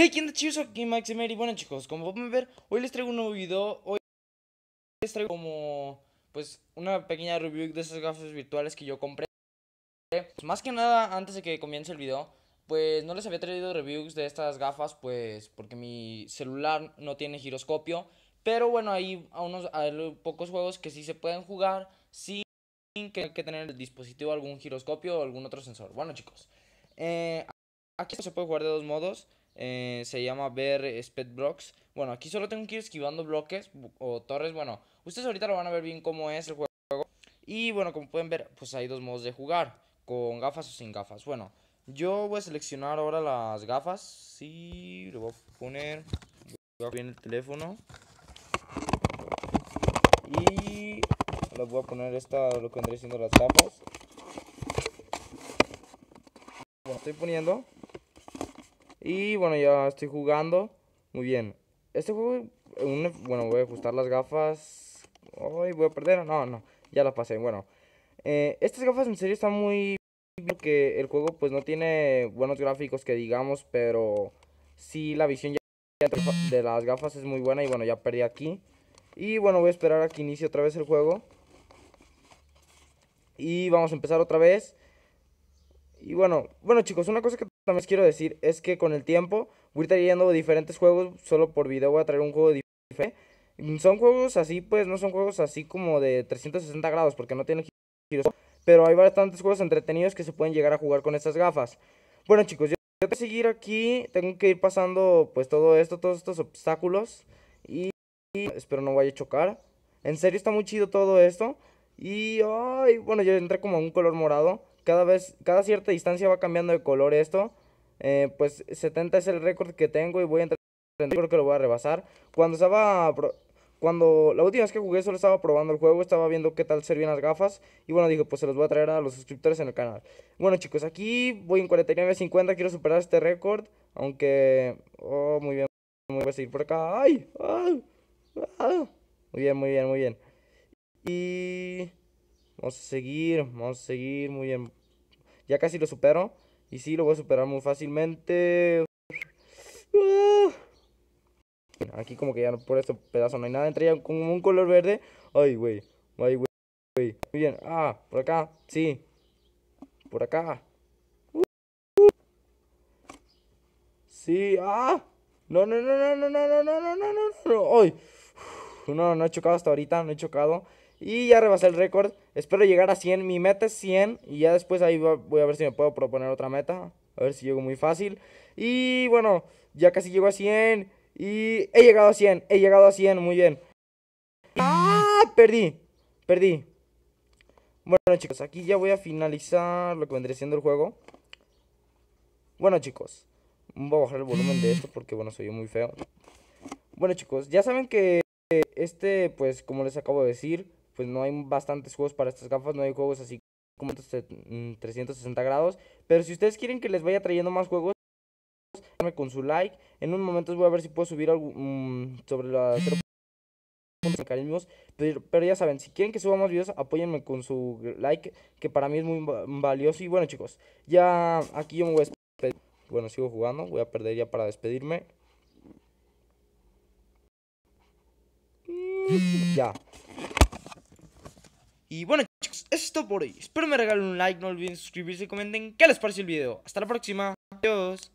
Hey, ¿qué onda chicos? Aquí Max y Bueno chicos, como pueden ver, hoy les traigo un nuevo video Hoy les traigo como, pues, una pequeña review de esas gafas virtuales que yo compré pues, Más que nada, antes de que comience el video Pues no les había traído reviews de estas gafas, pues, porque mi celular no tiene giroscopio Pero bueno, hay, unos, pocos juegos que sí se pueden jugar Sin que, que tener el dispositivo algún giroscopio o algún otro sensor Bueno chicos, eh, aquí se puede jugar de dos modos eh, se llama ver Sped Blocks. Bueno, aquí solo tengo que ir esquivando bloques o torres. Bueno, ustedes ahorita lo van a ver bien cómo es el juego. Y bueno, como pueden ver, pues hay dos modos de jugar. Con gafas o sin gafas. Bueno, yo voy a seleccionar ahora las gafas. Sí, lo voy a poner. Voy a bien el teléfono. Y lo voy a poner esta, lo que andré siendo las gafas. Bueno, estoy poniendo y bueno, ya estoy jugando. Muy bien. Este juego, bueno, voy a ajustar las gafas. Ay, voy a perder. No, no, ya la pasé. Bueno, eh, estas gafas en serio están muy Porque Que el juego, pues no tiene buenos gráficos que digamos, pero sí la visión ya de las gafas es muy buena. Y bueno, ya perdí aquí. Y bueno, voy a esperar a que inicie otra vez el juego. Y vamos a empezar otra vez. Y bueno, bueno chicos, una cosa que quiero decir es que con el tiempo voy a ir trayendo diferentes juegos, solo por video voy a traer un juego diferente. Son juegos así, pues no son juegos así como de 360 grados, porque no tienen giros, pero hay bastantes juegos entretenidos que se pueden llegar a jugar con estas gafas. Bueno chicos, yo voy a seguir aquí, tengo que ir pasando pues todo esto, todos estos obstáculos y, espero no vaya a chocar. En serio está muy chido todo esto. Y, bueno, yo entré como un color morado. Cada vez, cada cierta distancia va cambiando de color esto. Eh, pues 70 es el récord que tengo y voy a entrar. Creo que lo voy a rebasar. Cuando estaba. Cuando la última vez que jugué solo estaba probando el juego, estaba viendo qué tal servían las gafas. Y bueno, digo, pues se los voy a traer a los suscriptores en el canal. Bueno, chicos, aquí voy en 49.50. Quiero superar este récord. Aunque. Oh, muy bien. Muy voy a seguir por acá. ¡Ay! ¡Ay! ¡Ah! ¡Ay! ¡Ah! Muy bien, muy bien, muy bien. Y. Vamos a seguir, vamos a seguir, muy bien. Ya casi lo supero. Y sí, lo voy a superar muy fácilmente. Aquí como que ya por este pedazo no hay nada. ya con un color verde. Ay, güey. Ay, güey. Muy bien. Ah, por acá. Sí. Por acá. Sí. Ah. No, no, no, no, no, no, no, no, no, no, no. Ay. No, no he chocado hasta ahorita. No he chocado. Y ya rebasé el récord. Espero llegar a 100. Mi meta es 100. Y ya después ahí voy a ver si me puedo proponer otra meta. A ver si llego muy fácil. Y bueno, ya casi llego a 100. Y he llegado a 100. He llegado a 100. Muy bien. ¡Ah! Perdí. Perdí. Bueno, chicos, aquí ya voy a finalizar lo que vendría siendo el juego. Bueno, chicos. Voy a bajar el volumen de esto porque, bueno, soy muy feo. Bueno, chicos, ya saben que este, pues, como les acabo de decir, pues no hay bastantes juegos para estas gafas, no hay juegos así como 360 mm, grados. Pero si ustedes quieren que les vaya trayendo más juegos, con su like. En un momento voy a ver si puedo subir algo mm, sobre la mecanismos. Pero, pero ya saben, si quieren que suba más videos, apóyenme con su like, que para mí es muy valioso. Y bueno, chicos, ya aquí yo me voy a despedir. Bueno, sigo jugando, voy a perder ya para despedirme. Ya. Y bueno chicos, eso es todo por hoy. Espero me regalen un like, no olviden suscribirse y comenten qué les pareció el video. Hasta la próxima. Adiós.